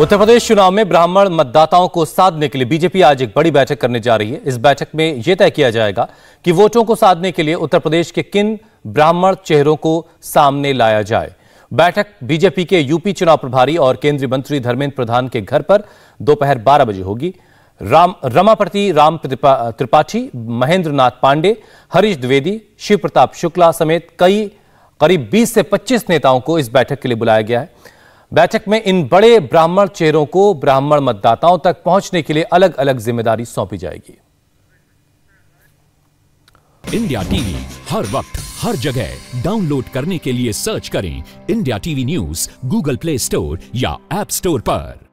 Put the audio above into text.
उत्तर प्रदेश चुनाव में ब्राह्मण मतदाताओं को साधने के लिए बीजेपी आज एक बड़ी बैठक करने जा रही है इस बैठक में यह तय किया जाएगा कि वोटों को साधने के लिए उत्तर प्रदेश के किन ब्राह्मण चेहरों को सामने लाया जाए बैठक बीजेपी के यूपी चुनाव प्रभारी और केंद्रीय मंत्री धर्मेंद्र प्रधान के घर पर दोपहर बारह बजे होगी राम रमापति राम त्रिपाठी महेंद्र नाथ पांडे हरीश द्विवेदी शिव प्रताप शुक्ला समेत कई करीब 20 से 25 नेताओं को इस बैठक के लिए बुलाया गया है बैठक में इन बड़े ब्राह्मण चेहरों को ब्राह्मण मतदाताओं तक पहुंचने के लिए अलग अलग जिम्मेदारी सौंपी जाएगी इंडिया टीवी हर वक्त हर जगह डाउनलोड करने के लिए सर्च करें India TV news Google Play Store या एप स्टोर पर